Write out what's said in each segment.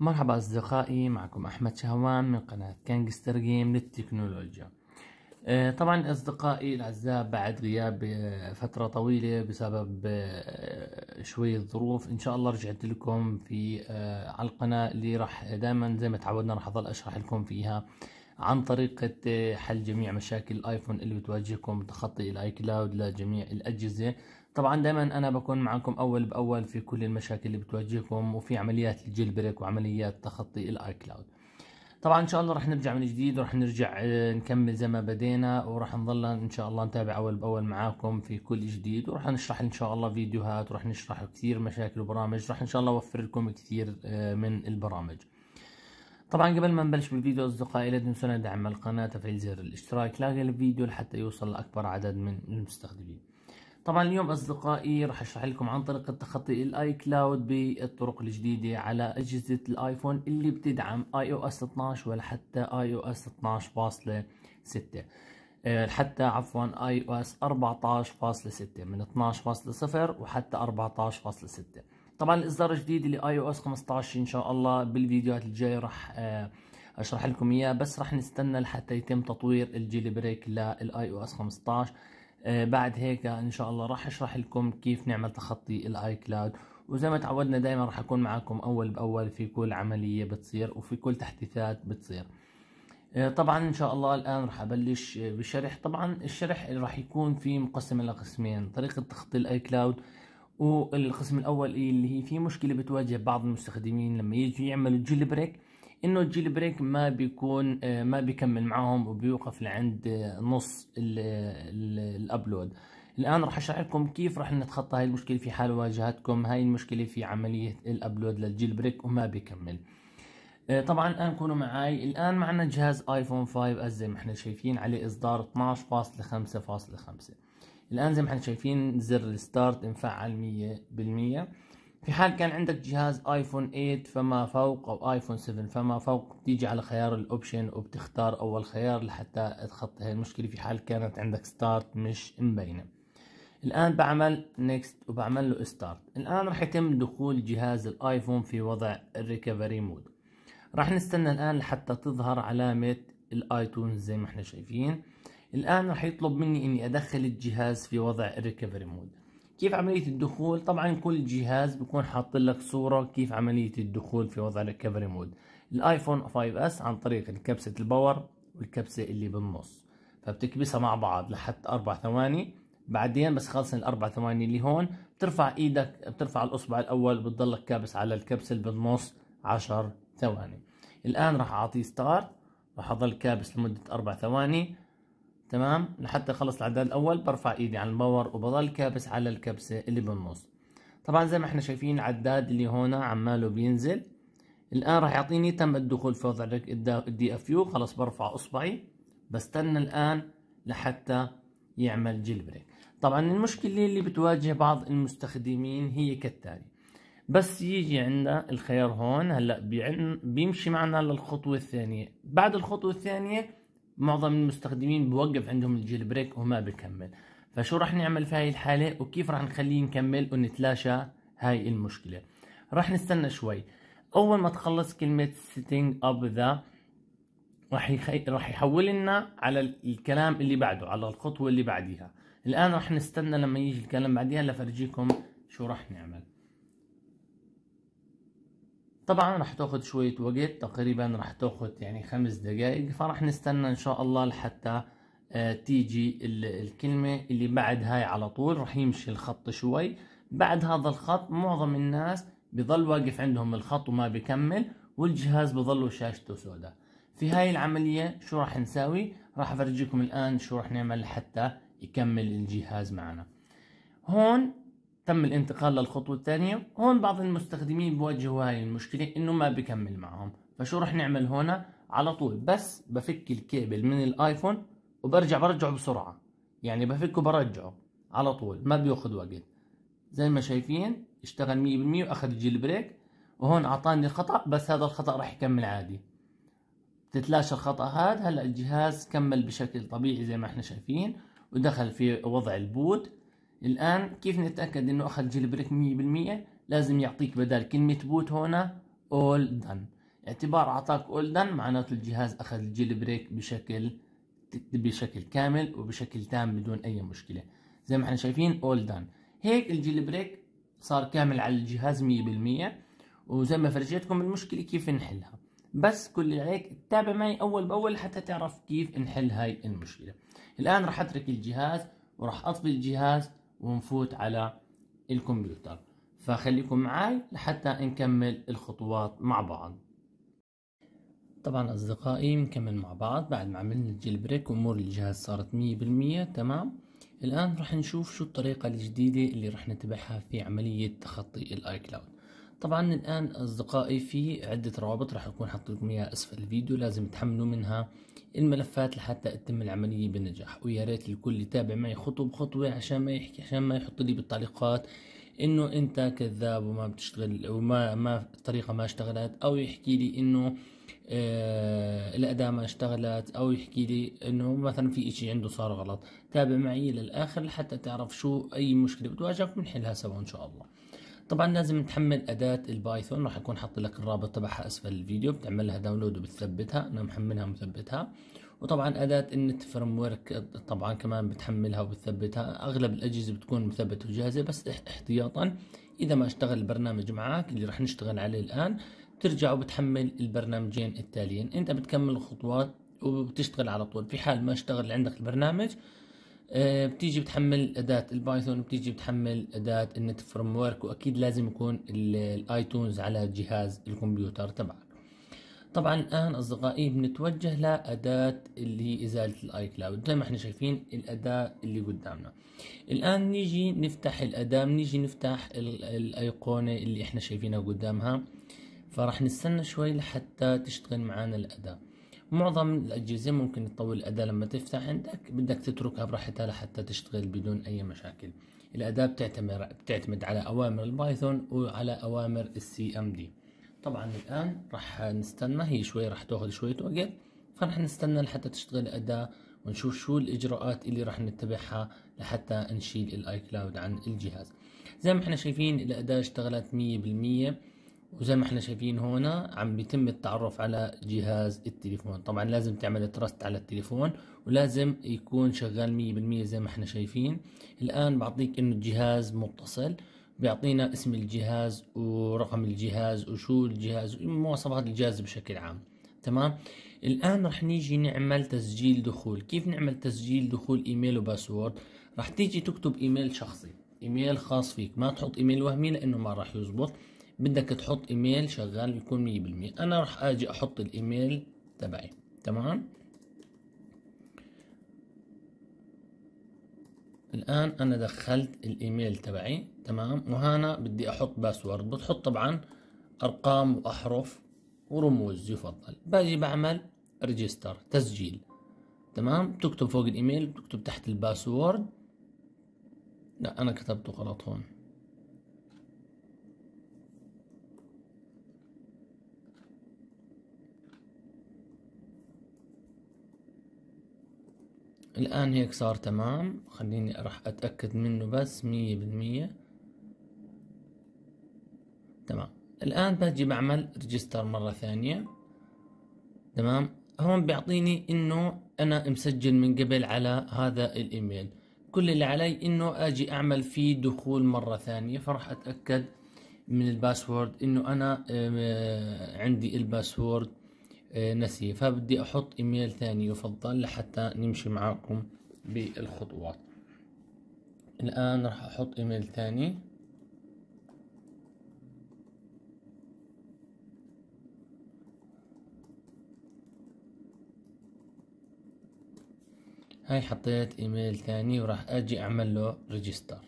مرحبا أصدقائي معكم أحمد شهوان من قناة كانجستر جيم للتكنولوجيا آه، طبعا أصدقائي الأعزاء بعد غياب آه، فترة طويلة بسبب آه، شوية ظروف إن شاء الله رجعت لكم في على القناة اللي راح دائما زي ما تعودنا راح أظل أشرح لكم فيها عن طريقة حل جميع مشاكل الايفون اللي بتواجهكم تخطي الاي كلاود لجميع الاجهزة طبعا دائما انا بكون معكم اول باول في كل المشاكل اللي بتواجهكم وفي عمليات الجيل بريك وعمليات تخطي الاي كلاود طبعا ان شاء الله رح نرجع من جديد ورح نرجع آه، نكمل زي ما بدينا ورح نظل ان شاء الله نتابع اول باول معاكم في كل جديد ورح نشرح ان شاء الله فيديوهات ورح نشرح كثير مشاكل وبرامج رح ان شاء الله اوفر لكم كثير آه، من البرامج طبعا قبل ما نبلش بالفيديو اصدقائي لا تنسونا دعم القناة تفعيل زر الاشتراك لاغي الفيديو لحتى يوصل لاكبر عدد من المستخدمين طبعا اليوم اصدقائي راح اشرح لكم عن طريقة تخطي الاي كلاود بالطرق الجديدة على اجهزة الايفون اللي بتدعم اي او اس 12 ولا حتى اي او اس 12.6 آه، حتى عفوا اي او اس 14.6 من 12.0 وحتى 14.6 طبعا الاصدار الجديد لاي او اس 15 ان شاء الله بالفيديوهات الجايه راح آه، اشرح لكم اياه بس راح نستنى لحتى يتم تطوير الجيل بريك للاي او اس 15 بعد هيك ان شاء الله راح اشرح لكم كيف نعمل تخطي الاي كلاود وزي ما تعودنا دائما راح اكون معكم اول باول في كل عمليه بتصير وفي كل تحديثات بتصير آه، طبعا ان شاء الله الان راح ابلش آه، بشرح طبعا الشرح راح يكون في مقسم الى قسمين طريقه تخطي الاي كلاود والقسم الاول اللي هي في مشكله بتواجه بعض المستخدمين لما يجوا يعملوا جيل بريك انه الجيل بريك ما بيكون آه، ما بيكمل معاهم وبيوقف لعند آه، نص الابلود الان راح اشرح لكم كيف راح نتخطى هاي المشكله في حال واجهتكم هاي المشكله في عمليه الابلود للجيل بريك وما بيكمل آه، طبعا الان كونوا معي الان معنا جهاز ايفون 5 زي ما احنا شايفين عليه اصدار 12.5.5 الان زي ما احنا شايفين زر الستارت انفعل 100% في حال كان عندك جهاز ايفون 8 فما فوق او ايفون 7 فما فوق بتيجي على خيار الاوبشن وبتختار اول خيار لحتى تخطي هاي المشكله في حال كانت عندك ستارت مش مبينه الان بعمل نيكست وبعمل له ستارت الان راح يتم دخول جهاز الايفون في وضع الريكفري مود راح نستنى الان لحتى تظهر علامه الايتونز زي ما احنا شايفين الان راح يطلب مني اني ادخل الجهاز في وضع الريكفري مود كيف عملية الدخول طبعا كل جهاز بيكون حاط لك صورة كيف عملية الدخول في وضع الريكفري مود الايفون 5 اس عن طريق الكبسة الباور والكبسة اللي بالنص فبتكبسها مع بعض لحتى اربع ثواني بعدين بس خلصنا الاربع ثواني اللي هون بترفع ايدك بترفع الاصبع الاول بتضلك كابس على الكبسة اللي بالنص 10 ثواني الان راح اعطيه ستارت راح اضل كابس لمدة اربع ثواني تمام لحتى اخلص العداد الاول برفع ايدي عن الباور وبضل كابس على الكبسه اللي بالنص طبعا زي ما احنا شايفين العداد اللي هون عماله بينزل الان راح يعطيني تم الدخول في وضع الدي اف يو خلص برفع اصبعي بستنى الان لحتى يعمل جيل بريك طبعا المشكله اللي بتواجه بعض المستخدمين هي كالتالي بس يجي عندنا الخيار هون هلا بيمشي معنا للخطوه الثانيه بعد الخطوه الثانيه معظم المستخدمين بوقف عندهم الجيل بريك وما بكمل فشو راح نعمل في هاي الحالة وكيف راح نخليه نكمل ونتلاشى هاي المشكلة راح نستنى شوي اول ما تخلص كلمة setting up the راح يخي... راح يحول لنا على الكلام اللي بعده على الخطوة اللي بعديها الان راح نستنى لما يجي الكلام بعديها لفرجيكم شو راح نعمل طبعا راح تاخذ شوية وقت تقريبا راح تاخذ يعني خمس دقايق فراح نستنى ان شاء الله لحتى آه، تيجي الكلمة اللي بعد هاي على طول راح يمشي الخط شوي بعد هذا الخط معظم الناس بظل واقف عندهم الخط وما بكمل والجهاز بظل شاشته سوداء في هاي العملية شو راح نساوي راح افرجيكم الان شو راح نعمل حتى يكمل الجهاز معنا هون تم الانتقال للخطوة الثانية هون بعض المستخدمين بواجهوا هاي المشكلة انه ما بكمل معهم فشو رح نعمل هنا على طول بس بفك الكيبل من الايفون وبرجع برجعه بسرعة يعني بفكه برجعه على طول ما بياخد وقت زي ما شايفين اشتغل 100% واخذ الجيل بريك وهون اعطاني خطأ بس هذا الخطأ رح يكمل عادي تتلاشى الخطأ هذا هلا الجهاز كمل بشكل طبيعي زي ما احنا شايفين ودخل في وضع البوت الآن كيف نتأكد إنه أخذ جيل بريك 100% لازم يعطيك بدل كلمة بوت هنا all done اعتبار أعطاك all done معناته الجهاز أخذ الجيل بريك بشكل بشكل كامل وبشكل تام بدون أي مشكلة زي ما احنا شايفين all done هيك الجيل بريك صار كامل على الجهاز 100% وزي ما فرجيتكم المشكلة كيف نحلها بس كل اللي عليك تتابع معي أول بأول حتى تعرف كيف نحل هاي المشكلة الآن راح أترك الجهاز وراح أطفي الجهاز ونفوت على الكمبيوتر فخليكم معي لحتى نكمل الخطوات مع بعض طبعا اصدقائي نكمل مع بعض بعد ما عملنا الجيل بريك وامور الجهاز صارت مية بالمية تمام الان رح نشوف شو الطريقة الجديدة اللي رح نتبعها في عملية تخطي الاي كلاود طبعا الآن أصدقائي في عدة روابط راح أكون حاطط لكم إياها أسفل الفيديو لازم تحملوا منها الملفات لحتى تتم العملية بنجاح ويا ريت الكل يتابع معي خطوة بخطوة عشان ما يحكي عشان ما يحط لي بالتعليقات انه انت كذاب وما بتشتغل وما ما الطريقه ما اشتغلت او يحكي لي انه آه الاداء ما اشتغلت او يحكي لي انه مثلا في اشي عنده صار غلط تابع معي للاخر لحتى تعرف شو اي مشكله بتواجهك بنحلها سوا ان شاء الله طبعا لازم تحمل اداه البايثون راح اكون حاط لك الرابط تبعها اسفل الفيديو بتعمل لها داونلود وبتثبتها انا محملها ومثبتها وطبعا اداه النت فريم ورك طبعا كمان بتحملها وبتثبتها اغلب الاجهزه بتكون مثبته وجاهزه بس احتياطا اذا ما اشتغل البرنامج معك اللي راح نشتغل عليه الان ترجع وبتحمل البرنامجين التاليين انت بتكمل الخطوات وبتشتغل على طول في حال ما اشتغل عندك البرنامج آه، بتيجي بتحمل أداة البايثون بتيجي بتحمل أداة النت فريم ورك وأكيد لازم يكون الآيتونز على جهاز الكمبيوتر تبعك طبعا الآن أصدقائي بنتوجه لأداة اللي هي إزالة الآي كلاود زي ما احنا شايفين الأداة اللي قدامنا الآن نيجي نفتح الأداة نيجي نفتح الأيقونة اللي احنا شايفينها قدامها فرح نستنى شوي لحتى تشتغل معانا الأداة معظم الأجهزة ممكن تطول الأداة لما تفتح عندك بدك تتركها براحتها لحتى تشتغل بدون أي مشاكل الأداة بتعتمر بتعتمد على أوامر البايثون وعلى أوامر السي ام دي طبعا الآن راح نستنى هي شوي راح تاخذ شوية وقت فراح نستنى لحتى تشتغل الأداة ونشوف شو الإجراءات اللي راح نتبعها لحتى نشيل الآي كلاود عن الجهاز زي ما احنا شايفين الأداة اشتغلت مية بالمية وزي ما احنا شايفين هنا عم بيتم التعرف على جهاز التليفون طبعا لازم تعمل تراست على التليفون ولازم يكون شغال مية بالمية زي ما احنا شايفين الان بعطيك انه الجهاز متصل بيعطينا اسم الجهاز ورقم الجهاز وشو الجهاز ومواصفات الجهاز بشكل عام تمام الان رح نيجي نعمل تسجيل دخول كيف نعمل تسجيل دخول ايميل وباسورد رح تيجي تكتب ايميل شخصي ايميل خاص فيك ما تحط ايميل وهمي لانه ما راح يزبط بدك تحط ايميل شغال بيكون مية بالمية انا راح اجي احط الايميل تبعي تمام الان انا دخلت الايميل تبعي تمام وهنا بدي احط باسورد بتحط طبعا ارقام واحرف ورموز يفضل باجي بعمل ريجستر تسجيل تمام تكتب فوق الايميل تكتب تحت الباسورد لا انا كتبته غلط هون الآن هيك صار تمام خليني راح أتأكد منه بس مية بالمية تمام الآن باجي بعمل ريجستر مرة ثانية تمام هون بيعطيني إنه أنا مسجل من قبل على هذا الإيميل كل اللي علي إنه أجي أعمل فيه دخول مرة ثانية فراح أتأكد من الباسورد إنه أنا آه، عندي الباسورد آه، نسي فبدي أحط إيميل ثاني يفضل لحتى نمشي معاكم بالخطوات الآن راح أحط إيميل ثاني هاي حطيت ايميل ثاني وراح اجي اعمل له ريجستر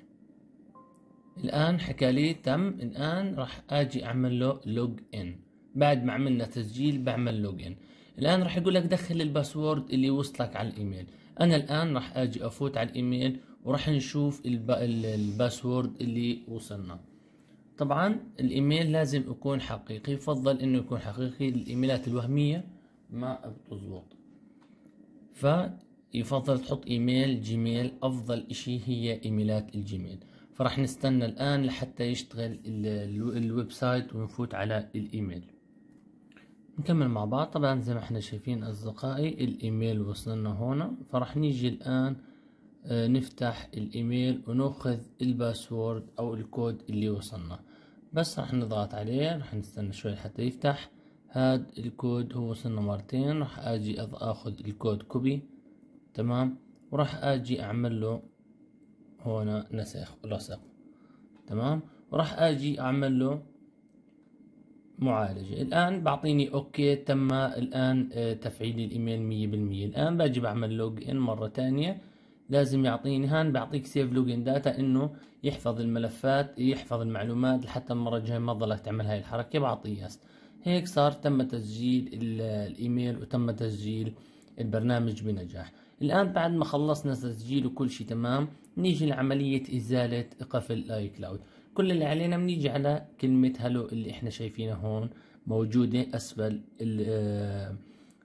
الان حكى لي تم الان راح اجي اعمل له لوج ان بعد ما عملنا تسجيل بعمل لوجن الآن راح يقول لك دخل الباسورد اللي وصلك على الإيميل أنا الآن راح أجي أفوت على الإيميل وراح نشوف الباسورد اللي وصلنا طبعا الإيميل لازم يكون حقيقي يفضل إنه يكون حقيقي الإيميلات الوهمية ما بتزبط فيفضل تحط إيميل جيميل أفضل إشي هي إيميلات الجيميل فراح نستنى الآن لحتى يشتغل الويب سايت ونفوت على الإيميل نكمل مع بعض طبعا زي ما احنا شايفين اصدقائي الايميل وصلنا هنا فراح نيجي الان آه، نفتح الايميل وناخذ الباسورد او الكود اللي وصلنا بس راح نضغط عليه راح نستنى شوي حتى يفتح هاد الكود هو وصلنا مرتين راح اجي اخذ الكود كوبي تمام وراح اجي اعمل له هنا نسخ لصق تمام وراح اجي اعمل له معالجة الآن بعطيني أوكي تم الآن آه، تفعيل الإيميل مية بالمية الآن باجي بعمل لوج إن مرة تانية لازم يعطيني هان بيعطيك سيف لوج إن داتا إنه يحفظ الملفات يحفظ المعلومات لحتى المرة الجاية ما ضلك تعمل هاي الحركة بعطيه يس هيك صار تم تسجيل الإيميل وتم تسجيل البرنامج بنجاح الآن بعد ما خلصنا تسجيل وكل شيء تمام نيجي لعملية إزالة قفل الاي كلاود كل اللي علينا بنيجي على كلمة هلو اللي احنا شايفينها هون موجودة اسفل ال آه،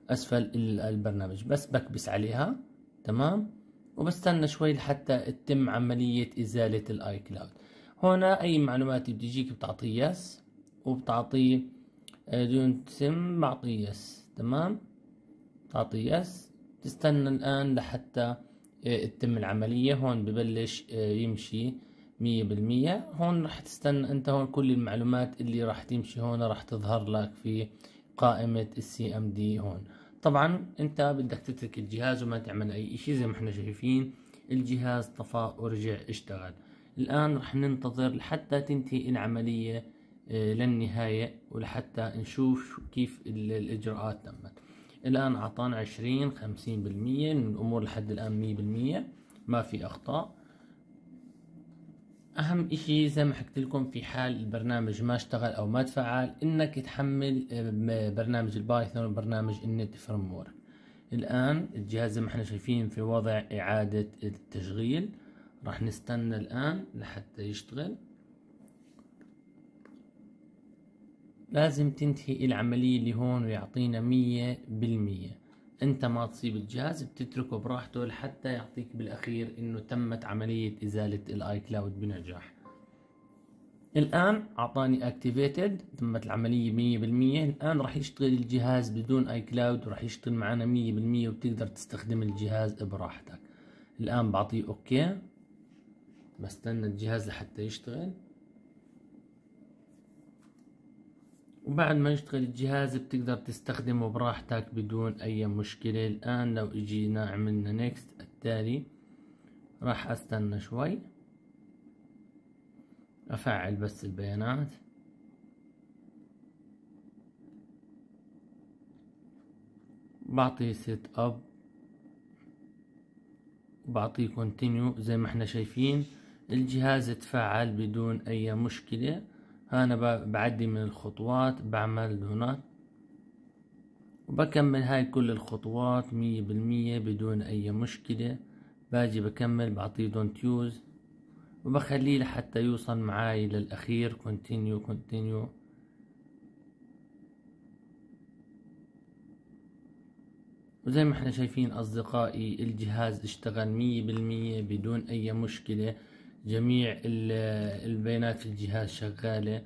اسفل البرنامج بس بكبس عليها تمام وبستنى شوي لحتى تتم عملية ازالة الاي كلاود هنا اي معلومات بتجيك بتعطيه يس وبتعطيه آه، دون سم بعطيه يس تمام بتعطيه يس تستنى الان لحتى آه، تتم العملية هون ببلش يمشي مية بالمية هون راح تستنى انت هون كل المعلومات اللي راح تمشي هون راح تظهر لك في قائمة السي ام دي هون طبعا انت بدك تترك الجهاز وما تعمل اي اشي زي ما احنا شايفين الجهاز طفى ورجع اشتغل الان راح ننتظر لحتى تنتهي العملية آه، للنهاية ولحتى نشوف كيف الاجراءات تمت الان اعطانا عشرين خمسين بالمية الامور لحد الان مية بالمية ما في اخطاء اهم اشي زي ما حكيت لكم في حال البرنامج ما اشتغل او ما تفعل انك تحمل آه، برنامج البايثون وبرنامج النت فريم الان الجهاز زي ما احنا شايفين في وضع اعادة التشغيل راح نستنى الان لحتى يشتغل لازم تنتهي العملية اللي هون ويعطينا مية بالمية انت ما تصيب الجهاز بتتركه براحته لحتى يعطيك بالاخير انه تمت عملية ازالة الاي كلاود بنجاح الان اعطاني اكتيفيتد تمت العملية 100% الان راح يشتغل الجهاز بدون اي كلاود وراح يشتغل معنا 100% وبتقدر تستخدم الجهاز براحتك الان بعطيه اوكي بستنى الجهاز لحتى يشتغل وبعد ما يشتغل الجهاز بتقدر تستخدمه براحتك بدون اي مشكلة الان لو اجينا عملنا نيكست التالي راح استنى شوي افعل بس البيانات بعطي سيت اب وبعطيه كونتينيو زي ما احنا شايفين الجهاز تفعل بدون اي مشكله انا بعدي من الخطوات بعمل هنا وبكمل هاي كل الخطوات مية بالمية بدون اي مشكلة باجي بكمل بعطيه دونت يوز وبخليه لحتى يوصل معاي للاخير كونتينيو كونتينيو وزي ما احنا شايفين اصدقائي الجهاز اشتغل مية بالمية بدون اي مشكلة جميع البيانات الجهاز شغالة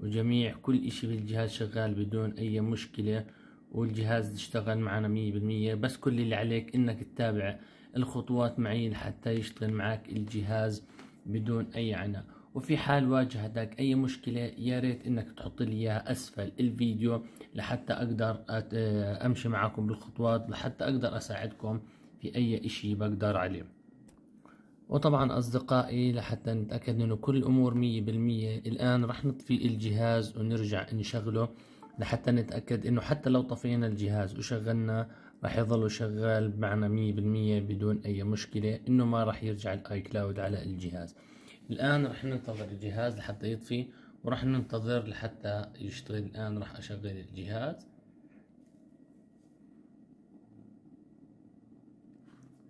وجميع كل اشي بالجهاز شغال بدون اي مشكلة والجهاز اشتغل معنا مية بالمية بس كل اللي عليك انك تتابع الخطوات معي لحتى يشتغل معك الجهاز بدون اي عناء وفي حال واجهتك اي مشكلة يا ريت انك تحط لي اياها اسفل الفيديو لحتى اقدر امشي معكم بالخطوات لحتى اقدر اساعدكم في اي اشي بقدر عليه وطبعا أصدقائي لحتى نتأكد أنه كل الأمور مية بالمية الآن رح نطفي الجهاز ونرجع نشغله لحتى نتأكد أنه حتى لو طفينا الجهاز وشغلنا رح يظل شغال معنا مية بالمية بدون أي مشكلة أنه ما رح يرجع الآي كلاود على الجهاز الآن رح ننتظر الجهاز لحتى يطفي ورح ننتظر لحتى يشتغل الآن رح أشغل الجهاز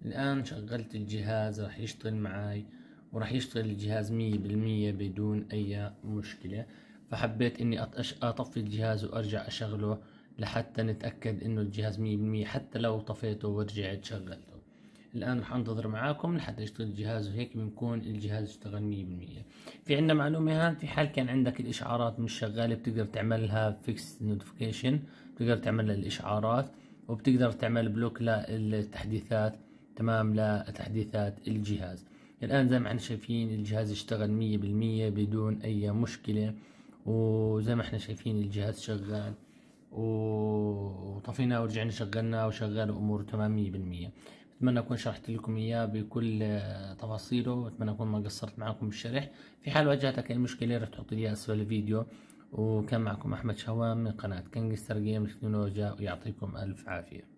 الآن شغلت الجهاز راح يشتغل معاي وراح يشتغل الجهاز مية بالمية بدون أي مشكلة فحبيت إني أطفي الجهاز وأرجع أشغله لحتى نتأكد إنه الجهاز مية بالمية حتى لو طفيته ورجعت شغلته الآن راح أنتظر معاكم لحتى يشتغل الجهاز وهيك بنكون الجهاز اشتغل مية بالمية في عندنا معلومة هان في حال كان عندك الإشعارات مش شغالة بتقدر تعملها فيكس نوتيفيكيشن بتقدر تعمل الإشعارات وبتقدر تعمل بلوك للتحديثات تمام لتحديثات الجهاز الآن زي ما احنا شايفين الجهاز اشتغل مية بالمية بدون أي مشكلة وزي ما احنا شايفين الجهاز شغال وطفينا ورجعنا شغلناه وشغال اموره تمام مية بالمية أتمنى أكون شرحت لكم إياه بكل تفاصيله وأتمنى أكون ما قصرت معكم بالشرح في حال واجهتك أي مشكلة رح تحط لي إياها أسفل الفيديو وكان معكم أحمد شوام من قناة كنجستر جيمز تكنولوجيا ويعطيكم ألف عافية